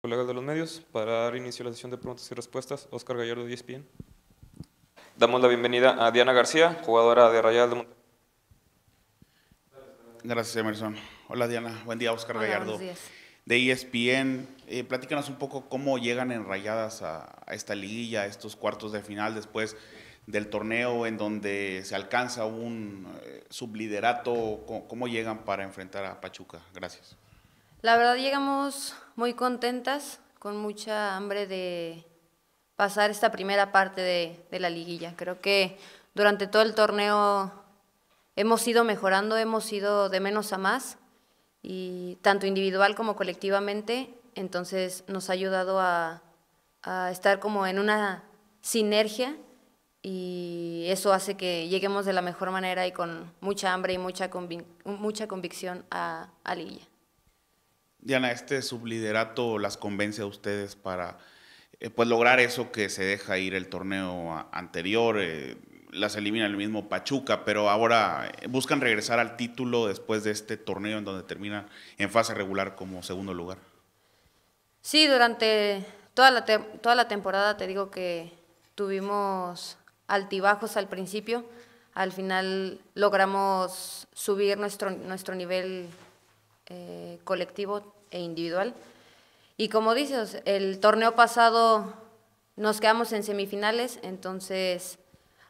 Colegas de los medios, para dar inicio a la sesión de preguntas y respuestas, Oscar Gallardo de ESPN. Damos la bienvenida a Diana García, jugadora de Rayal de Gracias, Emerson. Hola, Diana. Buen día, Oscar Gallardo. De ESPN, eh, platícanos un poco cómo llegan en rayadas a, esta liguilla, a estos cuartos de final después del torneo en donde se alcanza un eh, subliderato. ¿Cómo llegan para enfrentar a Pachuca? Gracias. La verdad llegamos muy contentas, con mucha hambre de pasar esta primera parte de, la liguilla. Creo que durante todo el torneo hemos ido mejorando, hemos ido de menos a más, y tanto individual como colectivamente, entonces nos ha ayudado a, estar como en una sinergia y eso hace que lleguemos de la mejor manera y con mucha hambre y mucha, convicción a, a Liguilla. Diana, este subliderato las convence a ustedes para eh, pues lograr eso que se deja ir el torneo anterior. Eh, las elimina el mismo Pachuca, pero ahora eh, buscan regresar al título después de este torneo en donde termina en fase regular como segundo lugar. Sí, durante toda la, toda la temporada te digo que tuvimos altibajos al principio, al final logramos subir nuestro, nuestro nivel eh, colectivo e individual. Y como dices, el torneo pasado nos quedamos en semifinales, entonces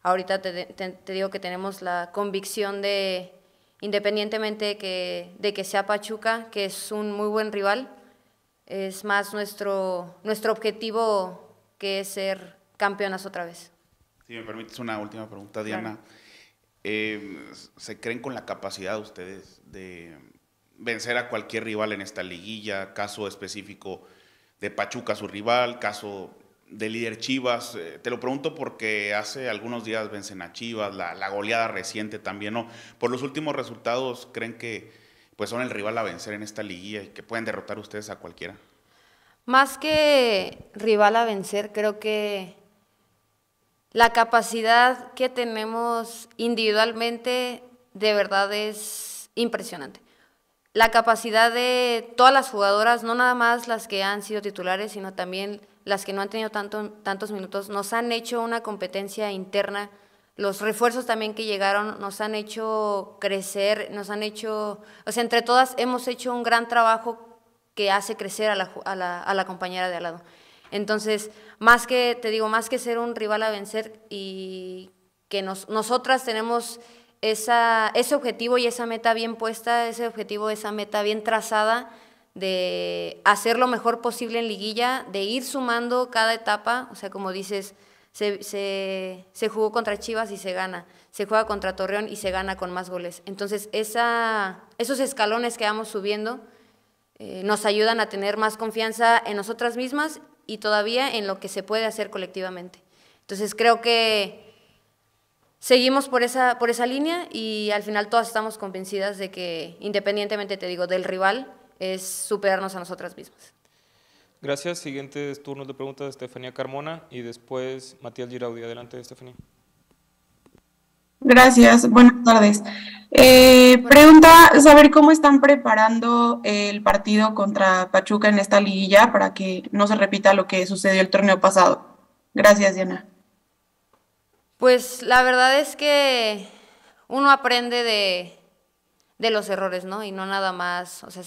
ahorita te, te, digo que tenemos la convicción de, independientemente de que, de que sea Pachuca, que es un muy buen rival, es más nuestro, nuestro objetivo que es ser campeonas otra vez. Si me permites una última pregunta, Diana. Eh, ¿Se creen con la capacidad ustedes de, vencer a cualquier rival en esta liguilla, caso específico de Pachuca, su rival, caso de líder Chivas. Eh, te lo pregunto porque hace algunos días vencen a Chivas, la, la, goleada reciente también, ¿no? Por los últimos resultados, ¿creen que pues, son el rival a vencer en esta liguilla y que pueden derrotar ustedes a cualquiera? Más que rival a vencer, creo que la capacidad que tenemos individualmente de verdad es impresionante la capacidad de todas las jugadoras, no nada más las que han sido titulares, sino también las que no han tenido tanto, tantos minutos, nos han hecho una competencia interna. Los refuerzos también que llegaron nos han hecho crecer, nos han hecho, o sea, entre todas hemos hecho un gran trabajo que hace crecer a la, a la, compañera de al lado. Entonces, más que, te digo, más que ser un rival a vencer y que nos, nosotras tenemos esa, ese objetivo y esa meta bien puesta, ese objetivo, esa meta bien trazada de hacer lo mejor posible en liguilla, de ir sumando cada etapa, o sea, como dices, se, se, se, jugó contra Chivas y se gana, se juega contra Torreón y se gana con más goles. Entonces, esa, esos escalones que vamos subiendo eh, nos ayudan a tener más confianza en nosotras mismas y todavía en lo que se puede hacer colectivamente. Entonces, creo que seguimos por esa, por esa línea y al final todas estamos convencidas de que, independientemente, te digo, del rival, es superarnos a nosotras mismas. Gracias. Siguientes turnos de preguntas, de Estefanía Carmona y después Matías Giraudi. Adelante, Estefanía. Gracias, buenas tardes. Eh, pregunta, saber cómo están preparando el partido contra Pachuca en esta liguilla para que no se repita lo que sucedió el torneo pasado. Gracias, Diana. Pues la verdad es que uno aprende de, los errores, ¿no? Y no nada más, o sea,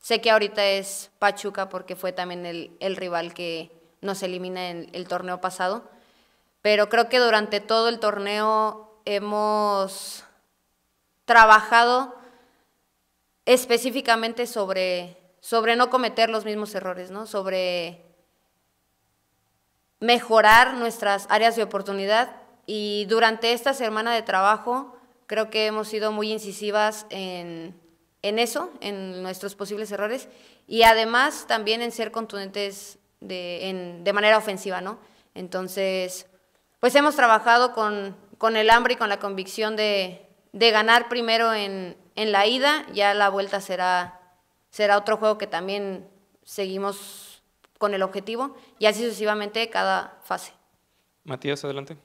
sé que ahorita es Pachuca porque fue también el, rival que nos elimina en el torneo pasado, pero creo que durante todo el torneo hemos trabajado específicamente sobre, sobre no cometer los mismos errores, ¿no? Sobre mejorar nuestras áreas de oportunidad y durante esta semana de trabajo creo que hemos sido muy incisivas en, en eso, en nuestros posibles errores, y además también en ser contundentes de, en, de manera ofensiva, ¿no? Entonces, pues hemos trabajado con, el hambre y con la convicción de, de ganar primero en, en, la ida, ya la vuelta será, será otro juego que también seguimos con el objetivo, y así sucesivamente cada fase. Matías, adelante.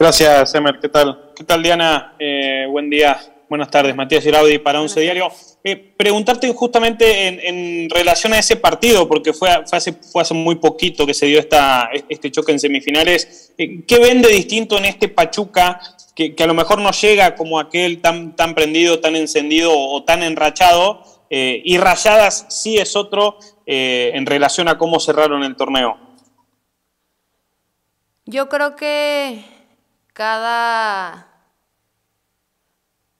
Gracias, Emer. ¿Qué tal? ¿Qué tal, Diana? Eh, buen día. Buenas tardes, Matías Giraudi para Once Diario. Eh, preguntarte justamente en, relación a ese partido, porque fue, hace, fue hace muy poquito que se dio esta, este choque en semifinales. Eh, ¿Qué ven de distinto en este Pachuca que, a lo mejor no llega como aquel tan, tan prendido, tan encendido o tan enrachado? y Rayadas sí es otro en relación a cómo cerraron el torneo. Yo creo que cada,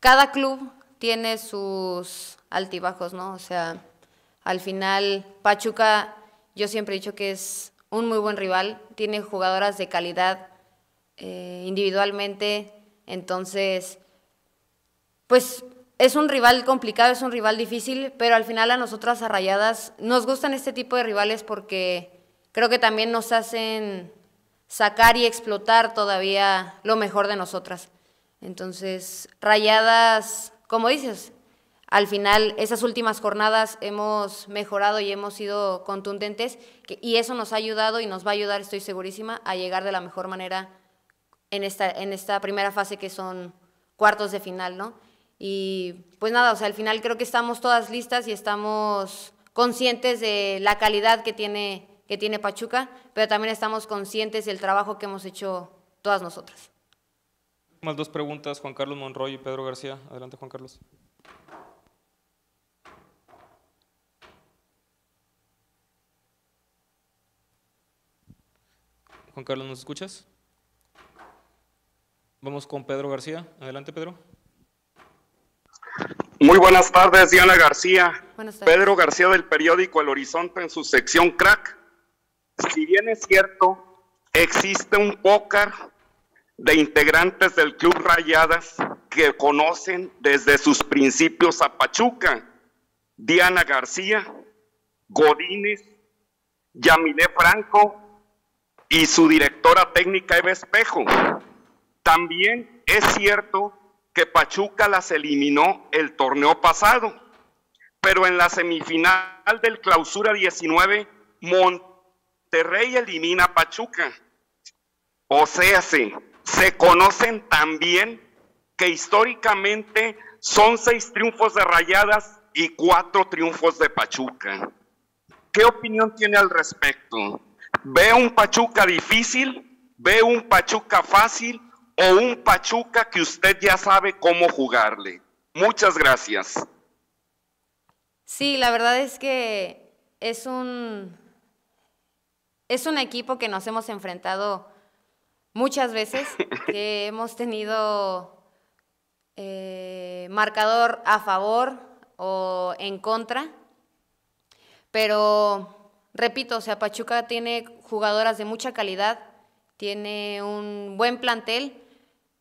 cada club tiene sus altibajos, ¿no? O sea, al final Pachuca, yo siempre he dicho que es un muy buen rival, tiene jugadoras de calidad eh, individualmente, entonces, pues es un rival complicado, es un rival difícil, pero al final a nosotras Arrayadas, nos gustan este tipo de rivales porque creo que también nos hacen sacar y explotar todavía lo mejor de nosotras. Entonces, rayadas, como dices, al final esas últimas jornadas hemos mejorado y hemos sido contundentes y eso nos ha ayudado y nos va a ayudar, estoy segurísima, a llegar de la mejor manera en esta, en esta primera fase que son cuartos de final, ¿no? Y pues nada, o sea, al final creo que estamos todas listas y estamos conscientes de la calidad que tiene que tiene Pachuca, pero también estamos conscientes del trabajo que hemos hecho todas nosotras. Más dos preguntas, Juan Carlos Monroy y Pedro García. Adelante, Juan Carlos. Juan Carlos, ¿nos escuchas? Vamos con Pedro García. Adelante, Pedro. Muy buenas tardes, Diana García. Buenas tardes. Pedro García del periódico El Horizonte en su sección Crack si bien es cierto, existe un pócar de integrantes del Club Rayadas que conocen desde sus principios a Pachuca, Diana García, Godínez, Yamilé Franco y su directora técnica Eva Espejo. También es cierto que Pachuca las eliminó el torneo pasado, pero en la semifinal del clausura 19, Mont rey elimina a Pachuca. O sea, sí, se conocen también que históricamente son seis triunfos de Rayadas y cuatro triunfos de Pachuca. ¿Qué opinión tiene al respecto? ¿Ve un Pachuca difícil? ¿Ve un Pachuca fácil? ¿O un Pachuca que usted ya sabe cómo jugarle? Muchas gracias. Sí, la verdad es que es un es un equipo que nos hemos enfrentado muchas veces, que hemos tenido eh, marcador a favor o en contra, pero repito, o sea, Pachuca tiene jugadoras de mucha calidad, tiene un buen plantel,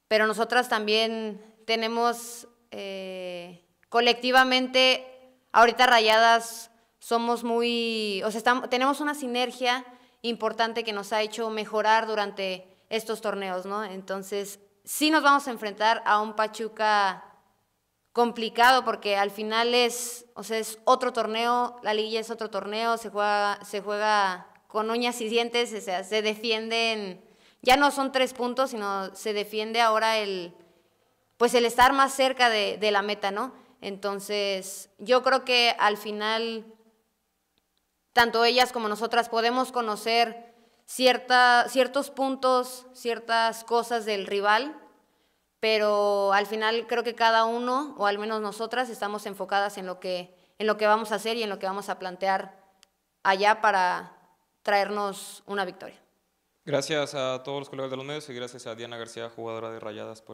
pero nosotras también tenemos eh, colectivamente, ahorita rayadas, somos muy, o sea, tenemos una sinergia importante que nos ha hecho mejorar durante estos torneos, ¿no? Entonces, sí nos vamos a enfrentar a un Pachuca complicado porque al final es, o sea, es otro torneo, la Liga es otro torneo, se juega, se juega con uñas y dientes, o sea, se defienden, ya no son tres puntos, sino se defiende ahora el, pues el estar más cerca de la meta, ¿no? Entonces, yo creo que al final tanto ellas como nosotras podemos conocer ciertos puntos, ciertas cosas del rival, pero al final creo que cada uno, o al menos nosotras, estamos enfocadas en lo que, en lo que vamos a hacer y en lo que vamos a plantear allá para traernos una victoria. Gracias a todos los colegas de los medios y gracias a Diana García, jugadora de Rayadas, por